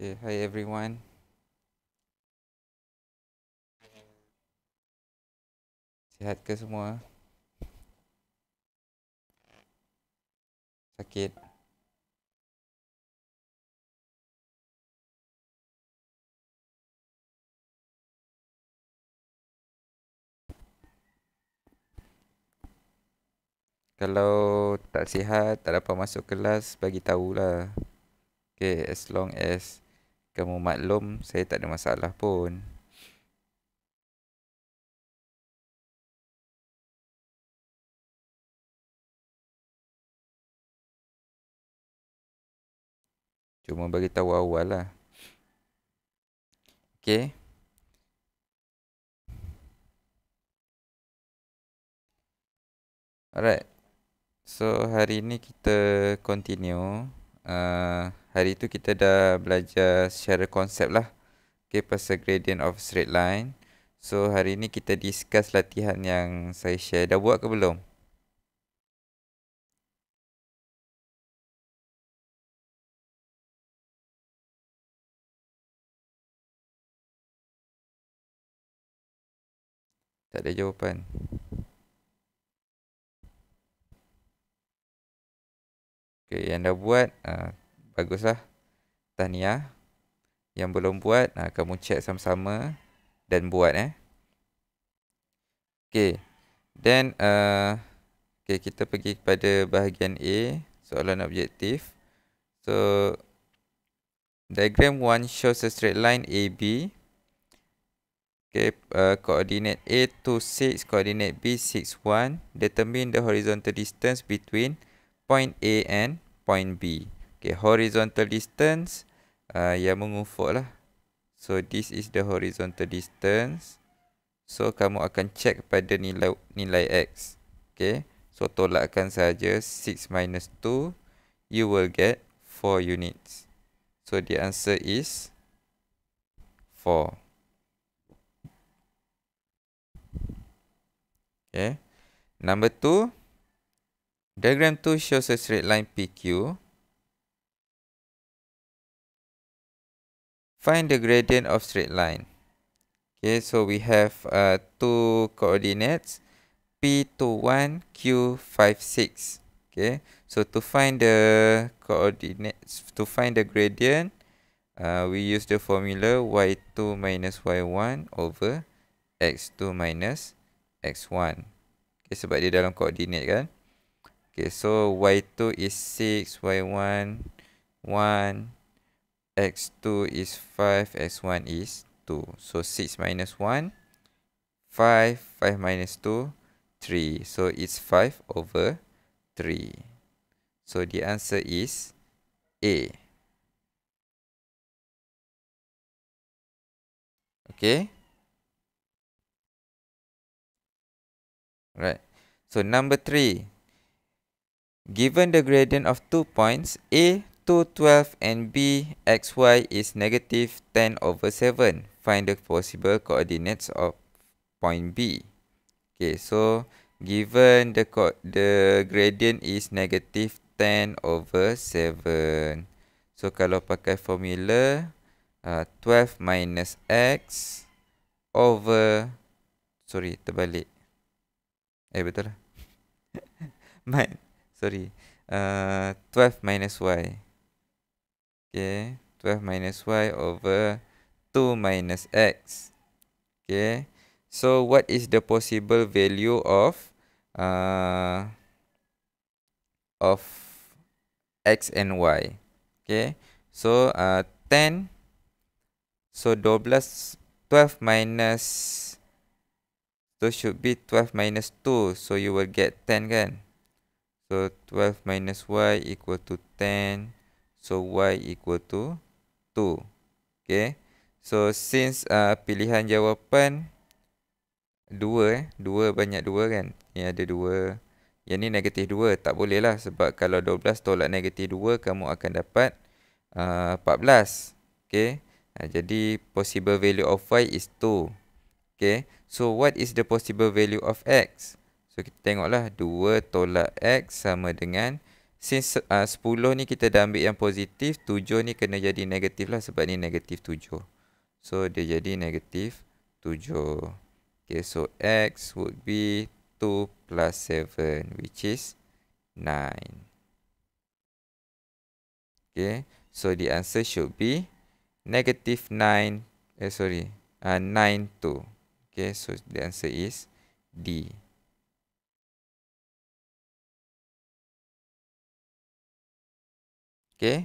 Okay, eh, hi everyone. Sihat ke semua? Sakit. Kalau tak sihat, tak dapat masuk kelas, bagi tahulah. Okay, as long as kamu maklum saya tak ada masalah pun. Cuma bagi tahu awal lah. Okay. Alright. So hari ni kita continue. Uh, Hari tu kita dah belajar secara konsep lah Okay, pasal gradient of straight line So, hari ni kita discuss latihan yang saya share Dah buat ke belum? Tak ada jawapan Okay, yang dah buat uh, baguslah tahniah yang belum buat ha, kamu check sama-sama dan buat eh okey then uh, okey kita pergi kepada bahagian A soalan objektif so diagram 1 shows a straight line AB Okay, uh, coordinate A to 6, coordinate B 6, 1. Determine the horizontal distance between point A and point B. Okay, horizontal distance uh, yang mengufuk lah. So, this is the horizontal distance. So, kamu akan check pada nilai nilai X. Okay. So, tolakkan saja 6 minus 2. You will get 4 units. So, the answer is 4. Okay. Number 2. Diagram 2 shows a straight line PQ. find the gradient of straight line. Okay, so we have uh, two coordinates, P21, Q56. Okay, so to find the coordinates, to find the gradient, uh, we use the formula Y2 minus Y1 over X2 minus X1. Okay, sebab dia dalam koordinat kan. Okay, so Y2 is 6, Y1, 1, x2 is 5, x1 is 2. So 6 minus 1, 5, 5 minus 2, 3. So it's 5 over 3. So the answer is A. Okay. Right. So number 3. Given the gradient of two points A 2, 12 and B, xy is negative 10 over 7. Find the possible coordinates of point B. Okay, so given the the gradient is negative 10 over 7. So kalau pakai formula, uh, 12 minus x over, sorry terbalik. Eh betul lah. Sorry, uh, 12 minus y. Okay, 12 minus y over 2 minus x. Okay, so what is the possible value of uh, of x and y? Okay, so uh, 10, so 12, 12 minus, so should be 12 minus 2, so you will get 10 kan? So 12 minus y equal to 10 minus So y equal to 2. Okay. So since uh, pilihan jawapan 2 eh. 2 banyak 2 kan. Ini ada 2. Yang ni negatif 2. Tak boleh lah. Sebab kalau 12 tolak negatif 2. Kamu akan dapat uh, 14. Okay. Uh, jadi possible value of y is 2. Okay. So what is the possible value of x? So kita tengoklah 2 tolak x sama dengan since uh, 10 ni kita dah ambil yang positif, 7 ni kena jadi negatif lah sebab ni negatif 7. So, dia jadi negatif 7. Okay, so x would be 2 plus 7 which is 9. Okay, so the answer should be negative 9, eh sorry, uh, 9 2. Okay, so the answer is D. Okay.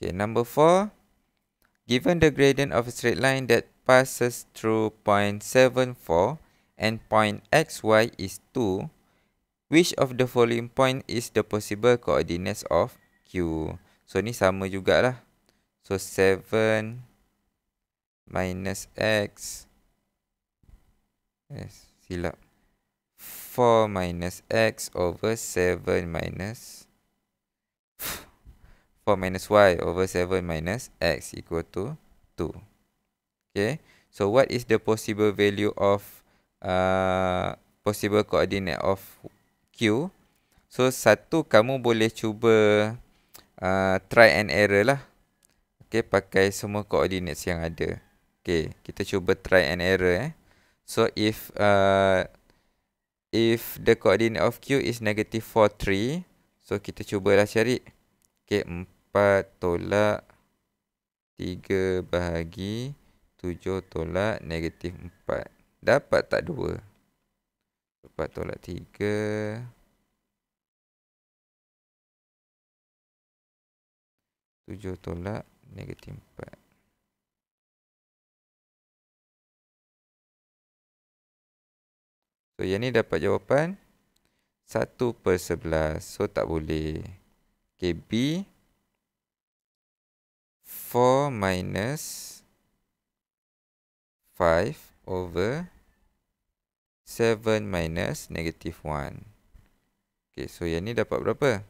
Okay, number four. Given the gradient of a straight line that passes through point seven four and point x y is two. which of the following point is the possible coordinates of q? So ni sama juga lah. So seven minus x yes, silap 4 minus x over 7 minus 4 minus y over 7 minus x equal to 2 okay so what is the possible value of uh, possible coordinate of q so satu kamu boleh cuba uh, try and error lah okay pakai semua coordinates yang ada Okay, kita cuba try and error eh. So if uh, if the coordinate of Q is negative 4, 3. So kita cubalah cari. Okay, 4 tolak 3 bahagi 7 tolak negatif 4. Dapat tak 2? 4 tolak 3. tujuh tolak negatif empat. So yang ni dapat jawapan 1 per 11. So tak boleh. Okay, B. 4 minus 5 over 7 minus negative 1. Okay, so yang ni dapat berapa?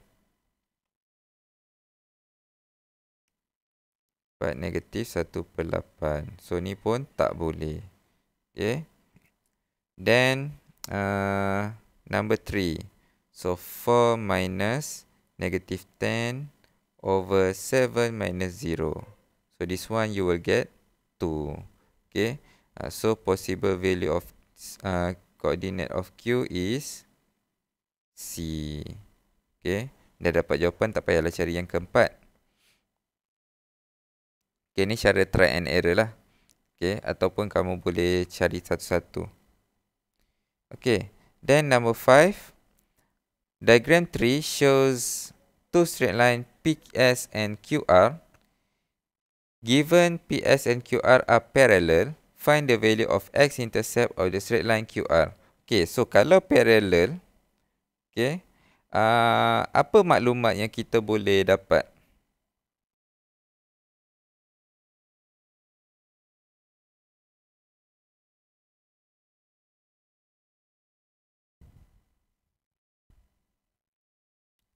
Dapat negatif 1 per 8. So ni pun tak boleh. Okay. Then Uh, number 3. So 4 minus negative 10 over 7 minus 0. So this one you will get 2. Okay. Uh, so possible value of uh, coordinate of Q is C. Okay. Dah dapat jawapan tak payahlah cari yang keempat. Okay ni cara try and error lah. Okay. Ataupun kamu boleh cari satu-satu. Okay, then number five. Diagram three shows two straight lines PS and QR. Given PS and QR are parallel, find the value of x-intercept of the straight line QR. Okay, so kalau parallel, okay, uh, apa maklumat yang kita boleh dapat?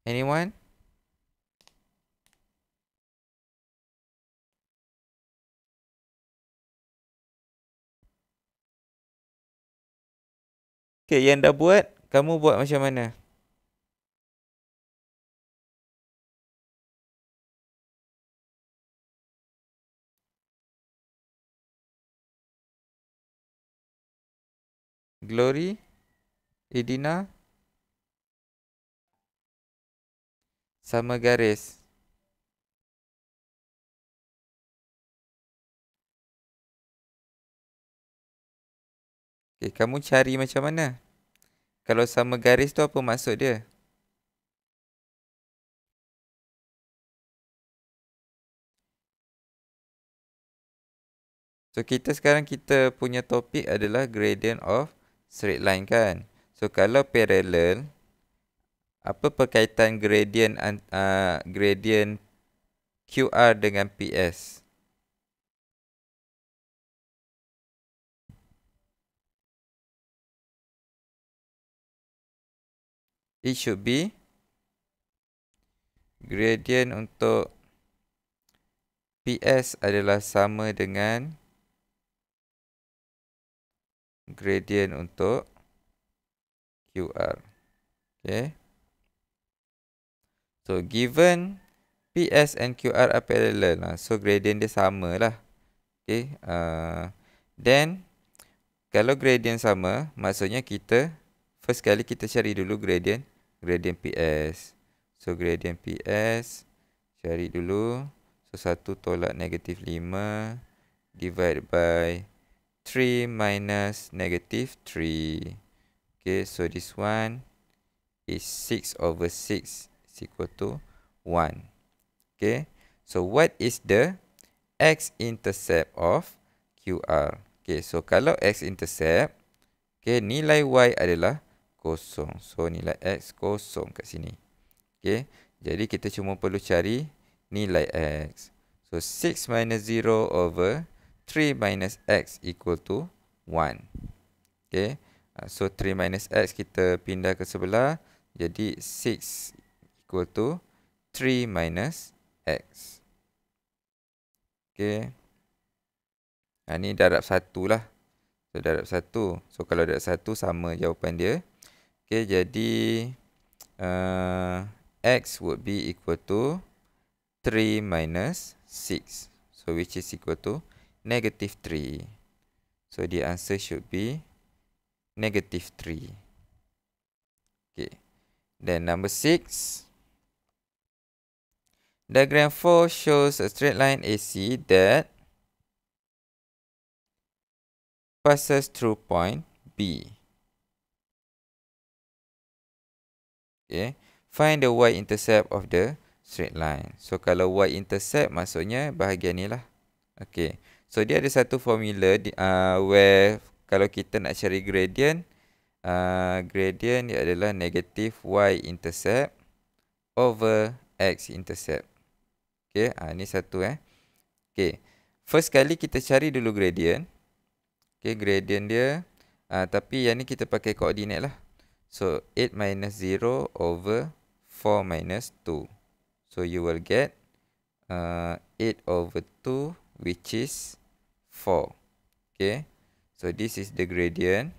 Anyone? Okay, yang dah buat, kamu buat macam mana? Glory, Edina, sama garis. Okay, kamu cari macam mana? Kalau sama garis tu apa maksud dia? So kita sekarang kita punya topik adalah gradient of straight line kan. So kalau parallel apa perkaitan gradient uh, gradient QR dengan PS? It should be gradient untuk PS adalah sama dengan gradient untuk QR. Okay. So, given PS and QR are parallel. Lah. So, gradient dia sama lah. Okay. Uh, then, kalau gradient sama, maksudnya kita, first kali kita cari dulu gradient. Gradient PS. So, gradient PS. Cari dulu. So, 1 tolak negatif 5. Divide by 3 minus negatif 3. Okay. So, this one is 6 over 6 is equal to 1. Okay. So, what is the x-intercept of QR? Okay. So, kalau x-intercept, okay, nilai y adalah kosong. So, nilai x kosong kat sini. Okay. Jadi, kita cuma perlu cari nilai x. So, 6 minus 0 over 3 minus x equal to 1. Okay. So, 3 minus x kita pindah ke sebelah. Jadi, 6 equal to 3 minus x. Okay. Ha, ni darab satu lah. So, darab satu. So, kalau darab satu sama jawapan dia. Okay, jadi uh, x would be equal to 3 minus 6. So, which is equal to negative 3. So, the answer should be negative 3. Okay. Then, number 6. Diagram 4 shows a straight line AC that passes through point B. Okay. Find the y-intercept of the straight line. So, kalau y-intercept maksudnya bahagian ni lah. Okay. So, dia ada satu formula di, uh, where kalau kita nak cari gradient, uh, gradient dia adalah negative y-intercept over x-intercept. Okay, ha, ni satu eh. Okay, first kali kita cari dulu gradient. Okay, gradient dia. Ha, tapi yang ni kita pakai koordinat lah. So, 8 minus 0 over 4 minus 2. So, you will get uh, 8 over 2 which is 4. Okay, so this is the gradient.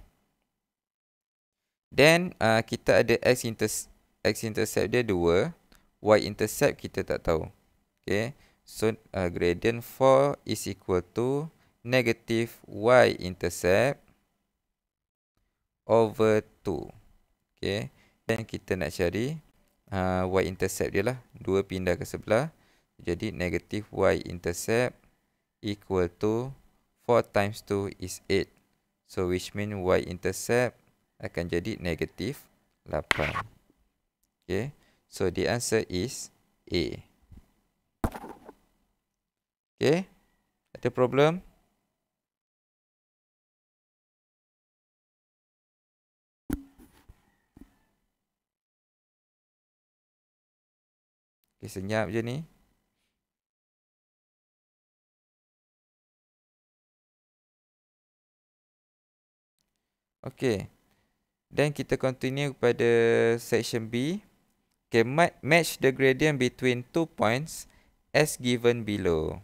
Then, uh, kita ada x-intercept x -intercept dia 2. Y-intercept kita tak tahu. Okay. So, uh, gradient 4 is equal to negative y-intercept over 2. Okay. Then, kita nak cari uh, y-intercept dia lah. 2 pindah ke sebelah. Jadi, negative y-intercept equal to 4 times 2 is 8. So, which mean y-intercept akan jadi negative 8. Okay. So, the answer is A. Okay. Ada problem. Okay, senyap je ni. Okay. Then kita continue kepada section B. Okay, match the gradient between two points as given below.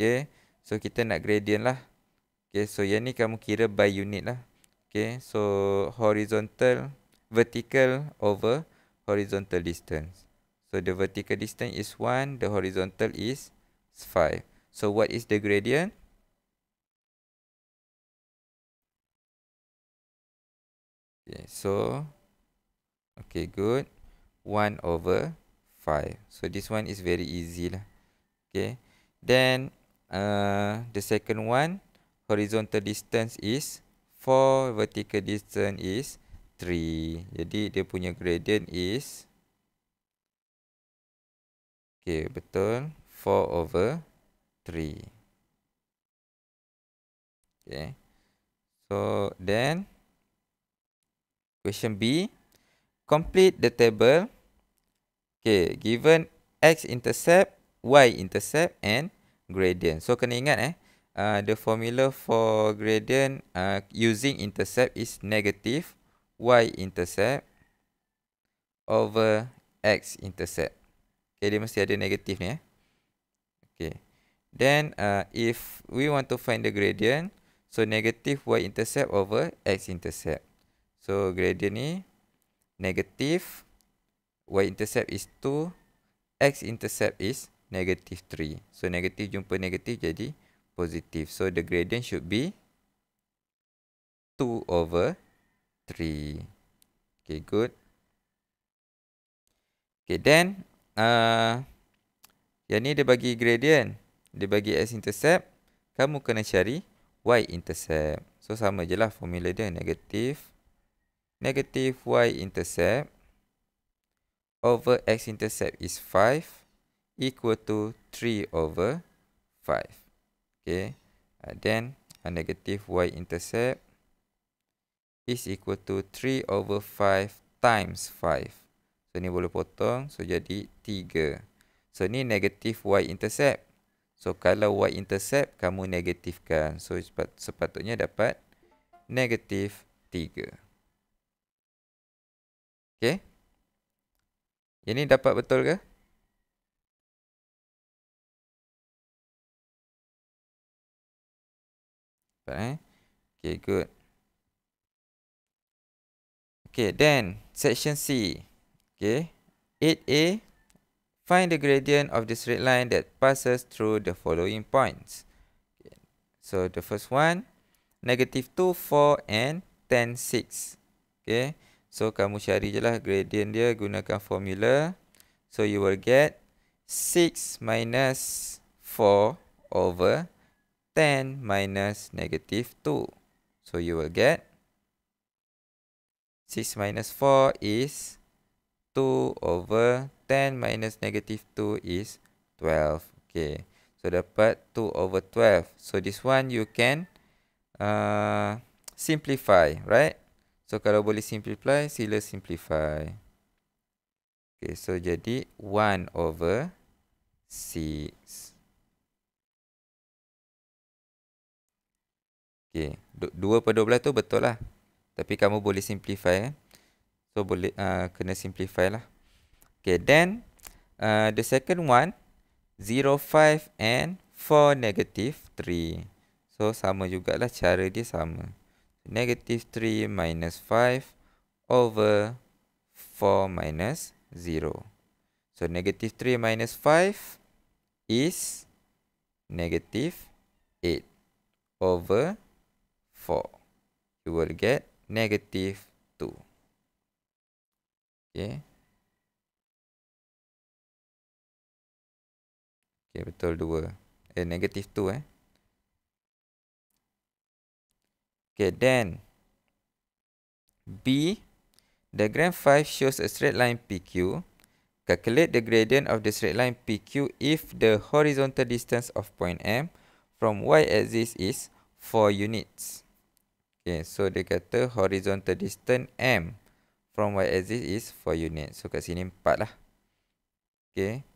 Okay. So, kita nak gradient lah. Okay. So, yang ni kamu kira by unit lah. Okay. So, horizontal vertical over horizontal distance. So, the vertical distance is 1. The horizontal is 5. So, what is the gradient? Okay. So, okay. Good. 1 over 5. So, this one is very easy lah. Okay. Then, Uh, the second one horizontal distance is 4 vertical distance is 3 jadi dia punya gradient is okey betul 4 over 3 okey so then question b complete the table okey given x intercept y intercept and gradient. So kena ingat eh, uh, the formula for gradient uh, using intercept is negative y-intercept over x-intercept. Okay, dia mesti ada negatif ni eh. Okay. Then, uh, if we want to find the gradient, so negative y-intercept over x-intercept. So, gradient ni negative y-intercept is 2, x-intercept is 0 negative 3. So negatif jumpa negatif jadi positif. So the gradient should be 2 over 3. Okay, good. Okay, then uh, yang ni dia bagi gradient. Dia bagi x-intercept. Kamu kena cari y-intercept. So sama je lah formula dia. Negatif. Negatif y-intercept over x-intercept is 5 equal to 3 over 5. Okay. Uh, then a uh, negative y-intercept is equal to 3 over 5 times 5. So, ni boleh potong. So, jadi 3. So, ni negative y-intercept. So, kalau y-intercept, kamu negatifkan. So, sepatutnya dapat negatif 3. Okay. Ini dapat betul ke? Nampak eh. Okay, good. Okay, then section C. Okay. 8A. Find the gradient of the straight line that passes through the following points. Okay. So, the first one. Negative 2, 4 and 10, 6. Okay. So, kamu cari je lah gradient dia gunakan formula. So, you will get 6 minus 4 over 10 minus negative 2. So you will get 6 minus 4 is 2 over 10 minus negative 2 is 12. Okay. So dapat 2 over 12. So this one you can uh, simplify, right? So kalau boleh simplify, sila simplify. Okay, so jadi 1 over 6. Okey, 2 per 12 tu betul lah. Tapi kamu boleh simplify. Eh? So, boleh uh, kena simplify lah. Okey, Then, uh, the second one. 0, 5 and 4 negative 3. So, sama jugalah. Cara dia sama. Negative 3 minus 5 over 4 minus 0. So, negative 3 minus 5 is negative 8 over 4. You will get negative 2. Okay. Okay, betul 2. Eh, negative 2 eh. Okay, then. B. Diagram 5 shows a straight line PQ. Calculate the gradient of the straight line PQ if the horizontal distance of point M from y-axis is 4 units. Okay, so dia kata horizontal distance M from y axis is 4 unit. So kat sini 4 lah. Okay,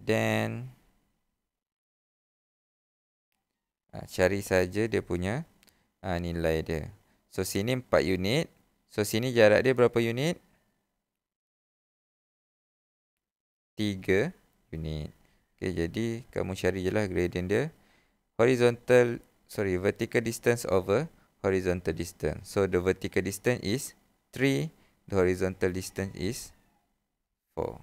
then ah, cari saja dia punya uh, nilai dia. So sini 4 unit. So sini jarak dia berapa unit? 3 unit. Okay, jadi kamu cari je lah gradient dia. Horizontal, sorry, vertical distance over horizontal distance. So the vertical distance is 3, the horizontal distance is 4.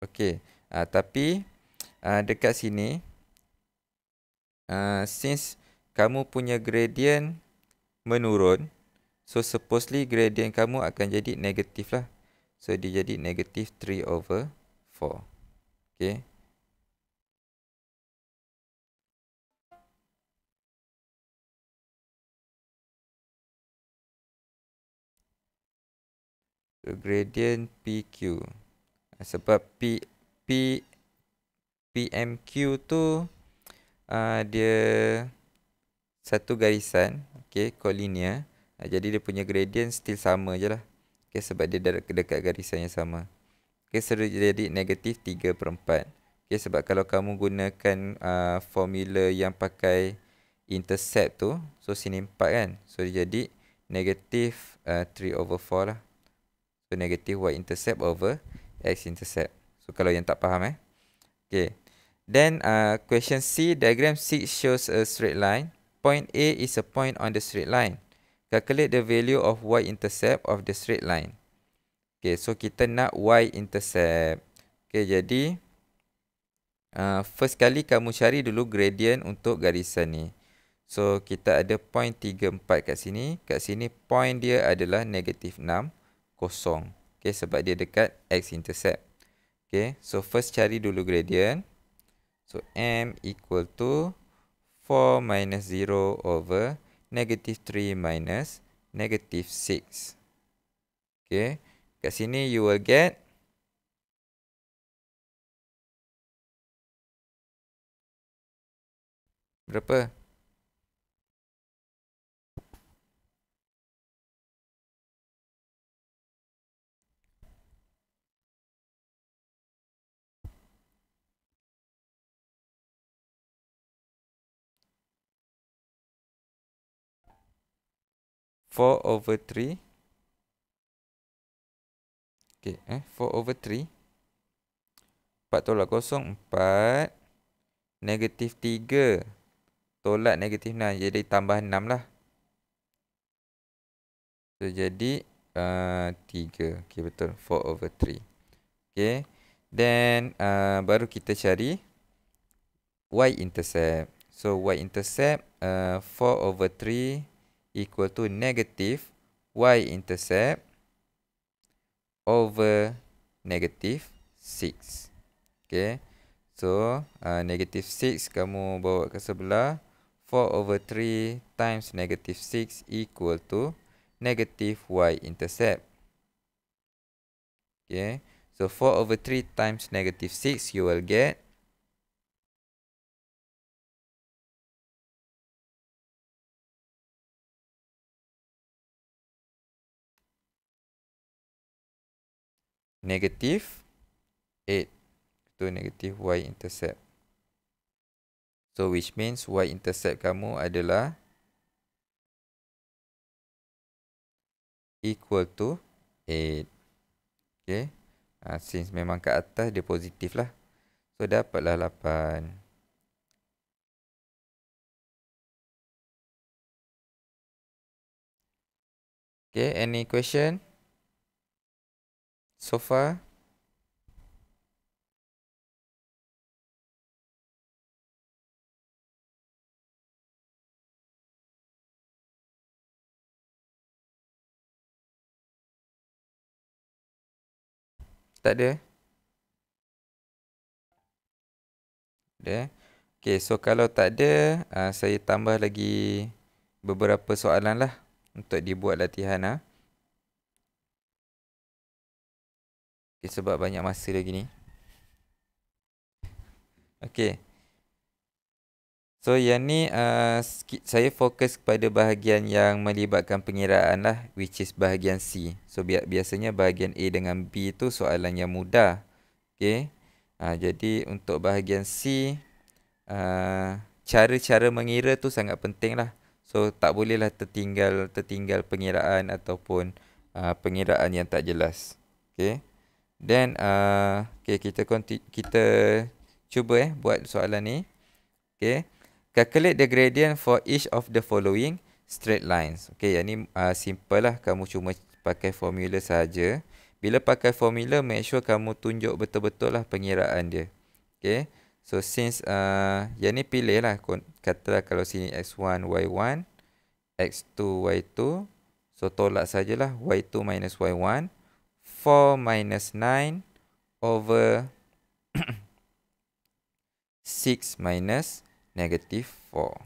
Okay. uh, ah, tapi uh, dekat sini uh, since kamu punya gradient menurun. So, supposedly gradient kamu akan jadi negatif lah. So, dia jadi negatif 3 over 4. Okay. So, gradient PQ. Ah, sebab P, P, PMQ tu uh, dia satu garisan okey kolinear uh, ah, jadi dia punya gradient still sama je lah okey sebab dia dekat, dekat garisan yang sama okey so jadi negatif 3 per 4 okey sebab kalau kamu gunakan uh, formula yang pakai intercept tu so sini 4 kan so dia jadi negatif uh, ah, 3 over 4 lah so negatif y intercept over x intercept so kalau yang tak faham eh okey Then uh, question C, diagram 6 shows a straight line point A is a point on the straight line. Calculate the value of y-intercept of the straight line. Okay, so kita nak y-intercept. Okay, jadi uh, first kali kamu cari dulu gradient untuk garisan ni. So, kita ada point 34 kat sini. Kat sini point dia adalah negatif 6, kosong. Okay, sebab dia dekat x-intercept. Okay, so first cari dulu gradient. So, m equal to 4 minus 0 over negative 3 minus negative 6. Okay. Kat sini you will get. Berapa? 4 over 3 Okay, eh 4 over 3 4 tolak kosong 4 negatif 3 tolak negatif 9 jadi tambah 6 lah so jadi uh, 3 okey betul 4 over 3 Okay, then uh, baru kita cari y intercept so y intercept uh, 4 over 3 equal to negative y intercept over negative 6. Okay. So, uh, negative uh, 6 kamu bawa ke sebelah. 4 over 3 times negative 6 equal to negative y intercept. Okay. So, 4 over 3 times negative 6 you will get Negatif 8 itu negatif y intercept so which means y intercept kamu adalah equal to 8 okay? ha, since memang kat atas dia positif lah so dapatlah 8 Okay, any question? so far. Tak ada. ada. Okay, so kalau tak ada, uh, saya tambah lagi beberapa soalan lah untuk dibuat latihan lah. Uh. Okay, sebab banyak masa lagi ni. Okay. So yang ni uh, saya fokus kepada bahagian yang melibatkan pengiraan lah which is bahagian C. So bi biasanya bahagian A dengan B tu soalan yang mudah. Okay. Uh, jadi untuk bahagian C uh, cara-cara uh, mengira tu sangat penting lah. So tak bolehlah tertinggal tertinggal pengiraan ataupun uh, pengiraan yang tak jelas. Okay. Then uh, okay, kita conti- kita cuba eh buat soalan ni. Okay. Calculate the gradient for each of the following straight lines. Okay, yang ni uh, simple lah. Kamu cuma pakai formula saja. Bila pakai formula, make sure kamu tunjuk betul-betul lah pengiraan dia. Okay. So, since uh, yang ni pilih lah. Katalah kalau sini X1, Y1, X2, Y2. So, tolak sajalah Y2 minus Y1. 4 minus 9 over 6 minus negative 4.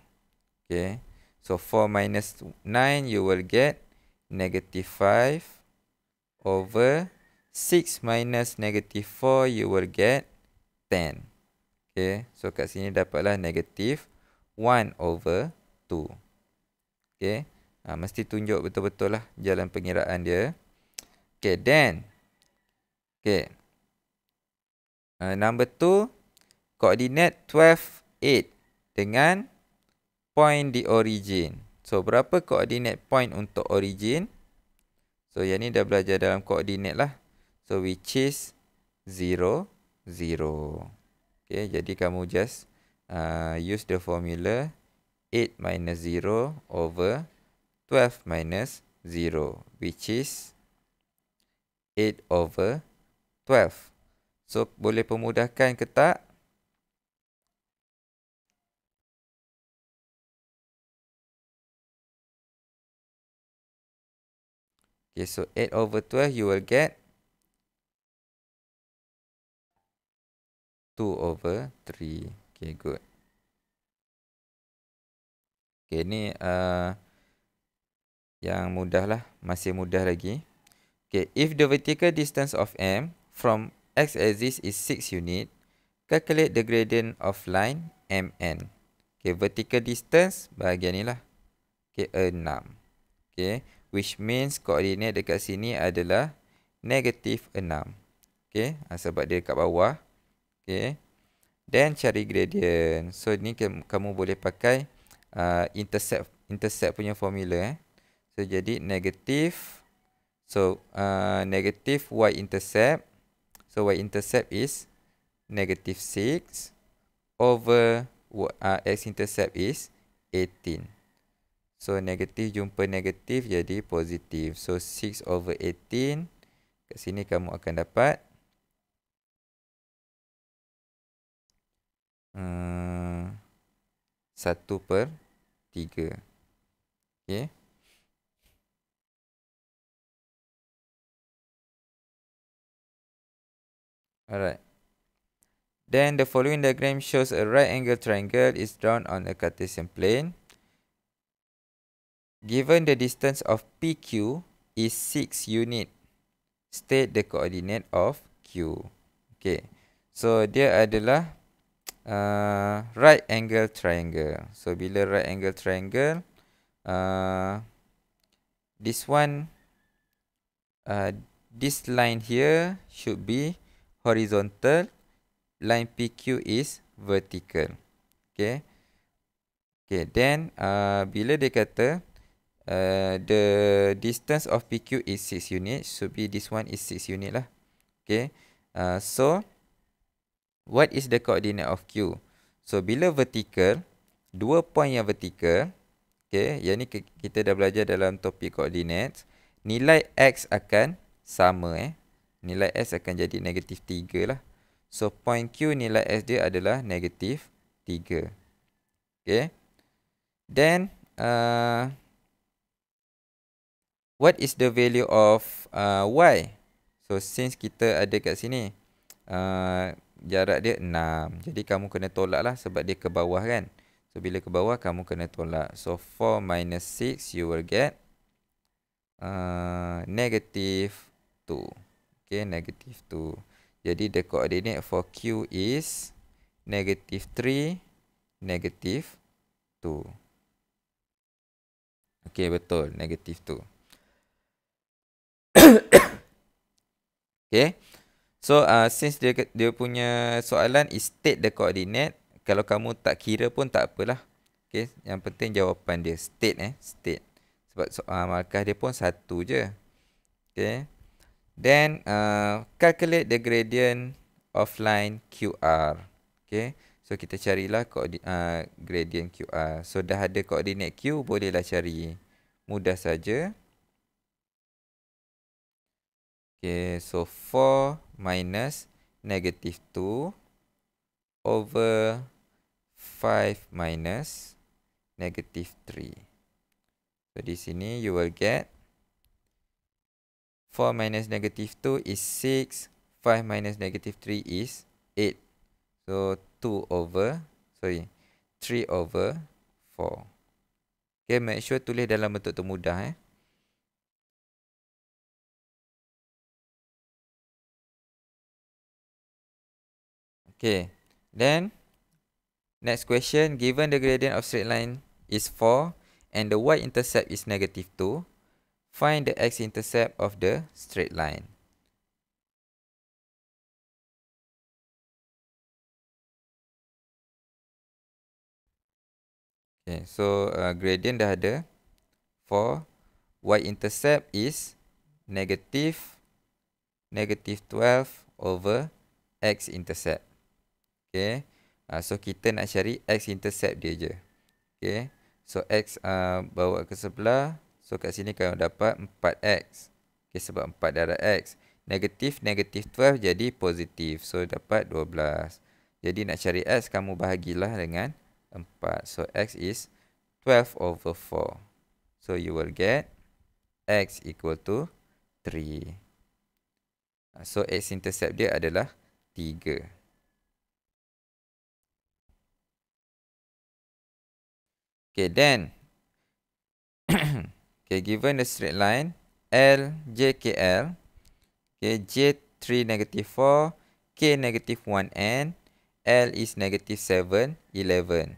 Okay. So 4 minus 9 you will get negative 5 over 6 minus negative 4 you will get 10. Okay. So kat sini dapatlah negative 1 over 2. Okay. Ha, mesti tunjuk betul-betul lah jalan pengiraan dia. Okay, then. Okay. Uh, number two Koordinat 12, 8. Dengan point di origin. So, berapa koordinat point untuk origin? So, yang ni dah belajar dalam koordinat lah. So, which is 0, 0. Okay, jadi kamu just uh, use the formula 8 minus 0 over 12 minus 0. Which is 0. 8 over 12. So, boleh pemudahkan ke tak? Okay, so 8 over 12, you will get 2 over 3. Okay, good. Okay, ni uh, yang mudah lah. Masih mudah lagi. Okay, if the vertical distance of M from x-axis is 6 unit, calculate the gradient of line MN. Okay, vertical distance bahagian ni lah. Okay, 6. Okay, which means koordinat dekat sini adalah negatif 6. Okay, ah, sebab dia dekat bawah. Okay, then cari gradient. So, ni kamu boleh pakai uh, intercept intercept punya formula. Eh. So, jadi negatif So uh, negative y-intercept. So y-intercept is negative 6 over uh, x-intercept is 18. So negative jumpa negative jadi positif. So 6 over 18. Kat sini kamu akan dapat. Hmm, uh, 1 per 3. Okay. Alright. Then the following diagram shows a right angle triangle is drawn on a Cartesian plane. Given the distance of PQ is 6 unit, state the coordinate of Q. Okay. So dia adalah uh, right angle triangle. So bila right angle triangle, uh, this one, uh, this line here should be horizontal, line PQ is vertical. Okay. Okay, then uh, bila dia kata uh, the distance of PQ is 6 unit, should be this one is 6 unit lah. Okay, uh, so what is the coordinate of Q? So, bila vertical, dua point yang vertical, okay, yang ni kita dah belajar dalam topik coordinates, nilai X akan sama eh, nilai S akan jadi negatif 3 lah. So, point Q nilai S dia adalah negatif 3. Okay. Then, uh, what is the value of uh, Y? So, since kita ada kat sini, uh, jarak dia 6. Jadi, kamu kena tolak lah sebab dia ke bawah kan. So, bila ke bawah, kamu kena tolak. So, 4 minus 6, you will get uh, negative 2. Okay, negative 2. Jadi, the coordinate for Q is negative 3, negative 2. Okay, betul. Negative 2. okay. So, uh, since dia dia punya soalan is state the coordinate. Kalau kamu tak kira pun tak apalah. Okay. Yang penting jawapan dia. State eh. State. Sebab uh, markah dia pun satu je. Okay. Then uh, calculate the gradient of line QR. Okay. So kita carilah uh, gradient QR. So dah ada koordinat Q bolehlah cari. Mudah saja. Okay. So 4 minus negative 2 over 5 minus negative 3. So di sini you will get 4 minus negative 2 is 6. 5 minus negative 3 is 8. So, 2 over, sorry, 3 over 4. Okay, make sure tulis dalam bentuk termudah eh. Okay, then next question, given the gradient of straight line is 4 and the y-intercept is negative 2, find the x-intercept of the straight line. Okay, so uh, gradient dah ada. For y-intercept is negative negative 12 over x-intercept. Okay, uh, so kita nak cari x-intercept dia je. Okay, so x uh, bawa ke sebelah, So kat sini kamu dapat 4x. Okay, sebab 4 darab x. Negatif, negatif 12 jadi positif. So dapat 12. Jadi nak cari x, kamu bahagilah dengan 4. So x is 12 over 4. So you will get x equal to 3. So x intercept dia adalah 3. Okay, then... Okay, given the straight line L, J, K, L. Okay, J, 3, negative 4. K, negative 1, N. L is negative 7, 11.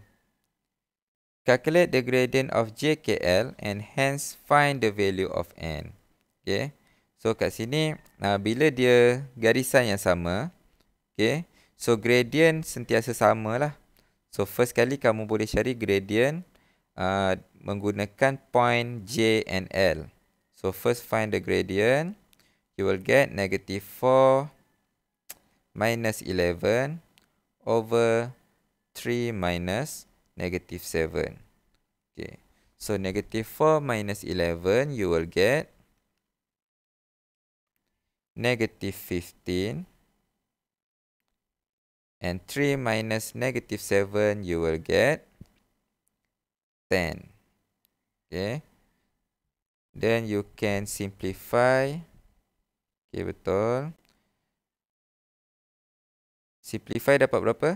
Calculate the gradient of J, K, L and hence find the value of N. Okay, so kat sini, uh, bila dia garisan yang sama. Okay, so gradient sentiasa sama lah. So, first kali kamu boleh cari gradient uh, menggunakan point J and L. So first find the gradient. You will get negative 4 minus 11 over 3 minus negative 7. Okay. So negative 4 minus 11, you will get negative 15. And 3 minus negative 7, you will get 10 okay then you can simplify okay betul simplify dapat berapa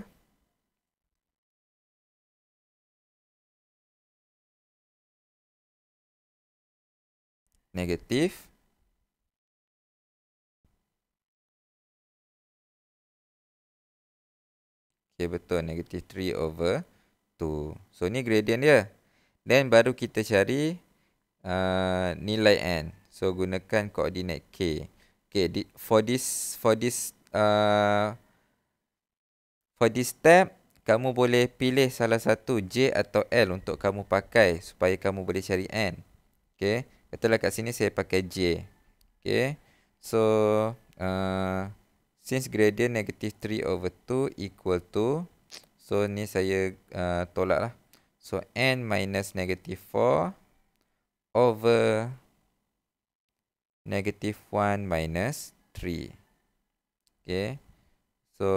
negatif Okay, betul. Negatif 3 over 2. So, ni gradient dia. Then baru kita cari uh, nilai n. So gunakan koordinat k. Okay, di, for this for this uh, for this step kamu boleh pilih salah satu j atau l untuk kamu pakai supaya kamu boleh cari n. Okay, katalah kat sini saya pakai j. Okay, so uh, since gradient negative 3 over 2 equal to so ni saya uh, tolak lah. So n minus negative 4 over negative 1 minus 3. Okay. So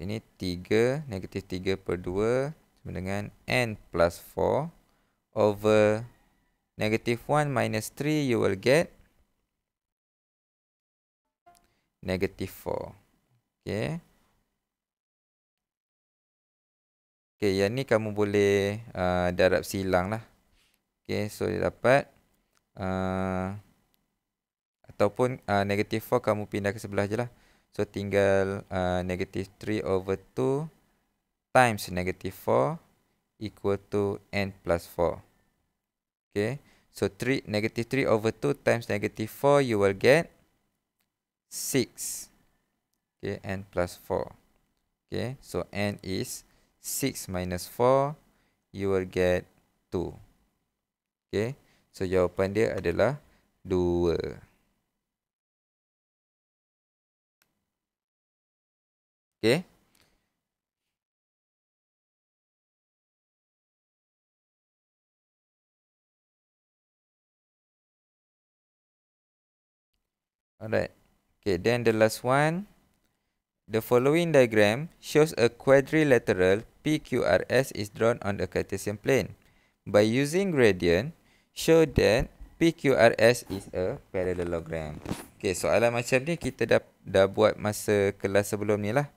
sini 3, negative 3 per 2 sama dengan n plus 4 over negative 1 minus 3 you will get negative 4. Okay. Okay, yang ni kamu boleh uh, darab silang lah. Okay, so dia dapat. Uh, ataupun uh, negative 4 kamu pindah ke sebelah je lah. So, tinggal uh, negative 3 over 2 times negative 4 equal to n plus 4. Okay, so 3, negative 3 over 2 times negative 4 you will get 6. Okay, n plus 4. Okay, so n is 6. 6 minus 4, you will get 2. Okay. So, jawapan dia adalah 2. Okay. Alright. Okay, then the last one. The following diagram shows a quadrilateral PQRS is drawn on the Cartesian plane. By using gradient, show that PQRS is a parallelogram. Okay, soalan macam ni kita dah, dah buat masa kelas sebelum ni lah.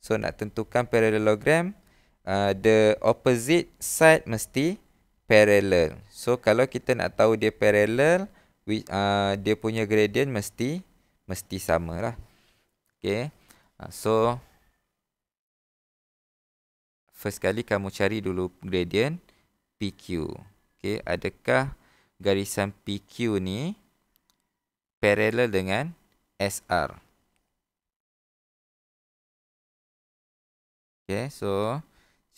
So, nak tentukan parallelogram, uh, the opposite side mesti parallel. So, kalau kita nak tahu dia parallel, we, uh, dia punya gradient mesti mesti sama lah. Okay, uh, so first kali kamu cari dulu gradient PQ. Okey, adakah garisan PQ ni paralel dengan SR? Okey, so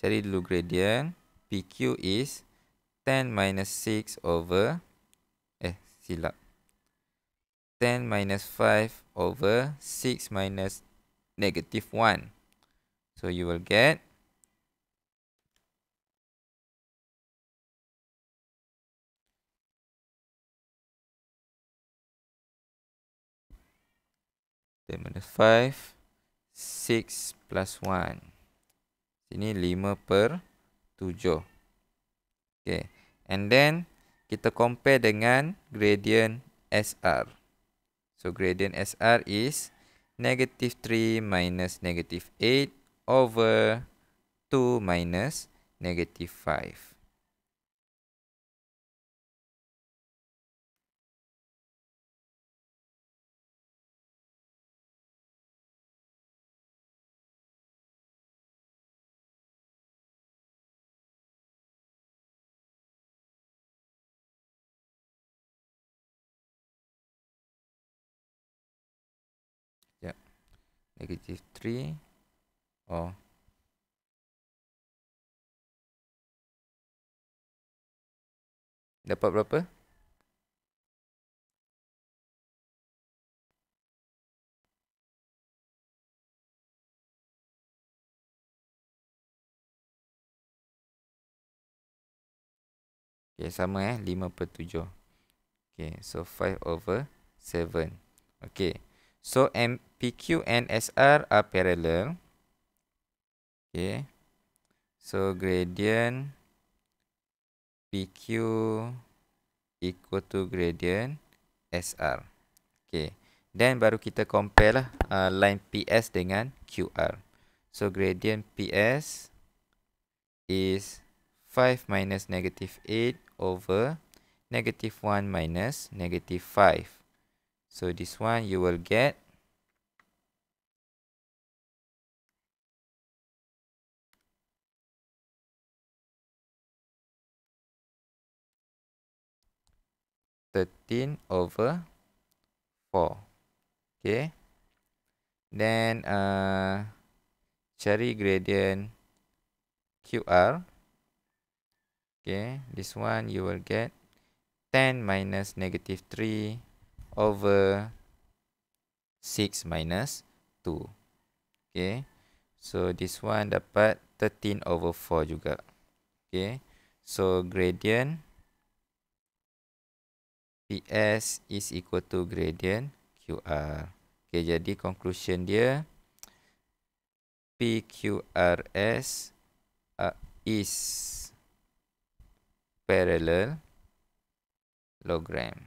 cari dulu gradient PQ is 10 minus 6 over eh silap 10 minus 5 over 6 minus negative 1. So you will get 10 minus 5 6 plus 1 Ini 5 per 7 Okay And then Kita compare dengan Gradient SR So gradient SR is Negative 3 minus negative 8 Over 2 minus negative 5 negative 3 or dapat berapa? Okay, sama eh 5 per 7 Okay, so 5 over 7 Okay So MPQ and SR are parallel. Okay. So gradient PQ equal to gradient SR. Okay. Then baru kita compare lah uh, line PS dengan QR. So gradient PS is 5 minus negative 8 over negative 1 minus negative 5. So this one you will get thirteen over four. Okay. Then uh, cherry gradient QR. Okay, this one you will get 10 minus negative 3 over 6 minus 2. Okay. So, this one dapat 13 over 4 juga. Okay. So, gradient PS is equal to gradient QR. Okay, jadi conclusion dia PQRS uh, is parallel logram.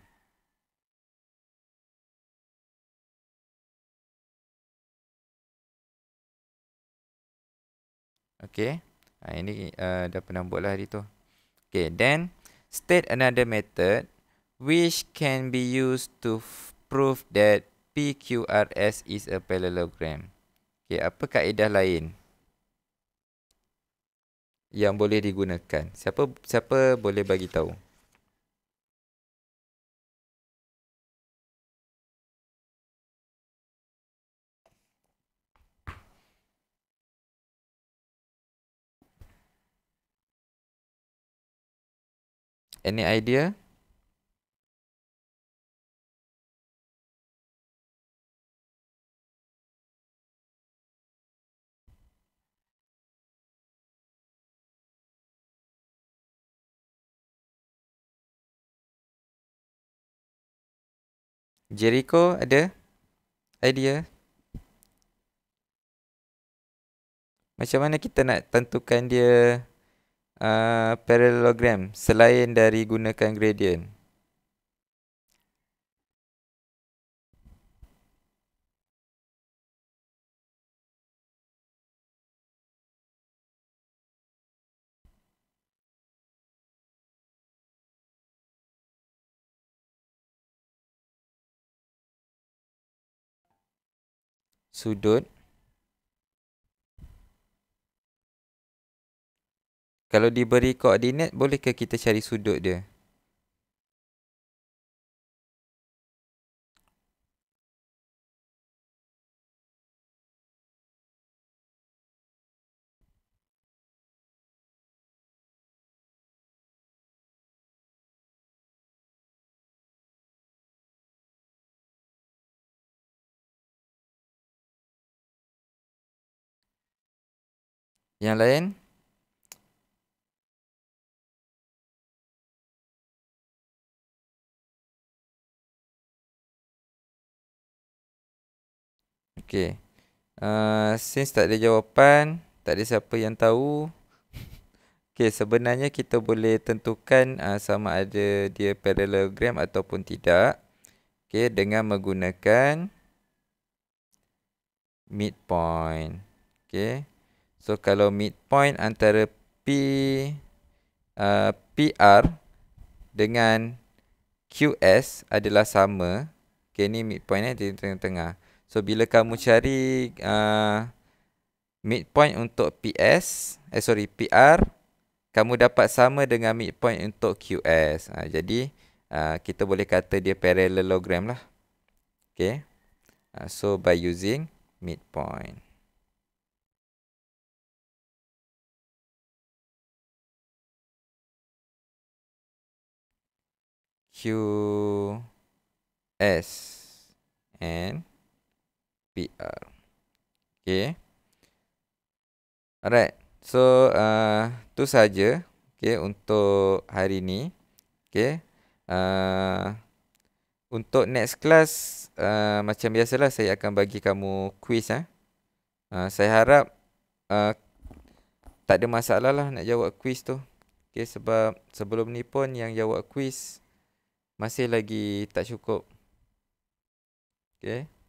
Okay. Ha, ini uh, dah pernah buat lah hari tu. Okay. Then, state another method which can be used to prove that PQRS is a parallelogram. Okay. Apa kaedah lain yang boleh digunakan? Siapa siapa boleh bagi tahu? Any idea? Jericho ada idea macam mana kita nak tentukan dia uh, parallelogram selain dari gunakan gradient. sudut Kalau diberi koordinat, bolehkah kita cari sudut dia? Yang lain? Okay. Uh, since tak ada jawapan, tak ada siapa yang tahu. Okay, sebenarnya kita boleh tentukan uh, sama ada dia parallelogram ataupun tidak. Okay, dengan menggunakan midpoint. Okay. So, kalau midpoint antara P, uh, PR dengan QS adalah sama. Okay, ni midpoint eh, di tengah-tengah. So bila kamu cari uh, midpoint untuk PS, eh sorry PR, kamu dapat sama dengan midpoint untuk QS. Uh, ah, jadi uh, kita boleh kata dia parallelogram lah. Okay. Uh, so by using midpoint. Q S and PR. Okay. Alright. So, uh, tu saja okay, untuk hari ini. Okay. Uh, untuk next class, uh, macam biasalah saya akan bagi kamu quiz. Eh. Uh, saya harap uh, tak ada masalah lah nak jawab quiz tu. Okay, sebab sebelum ni pun yang jawab quiz masih lagi tak cukup. Okay.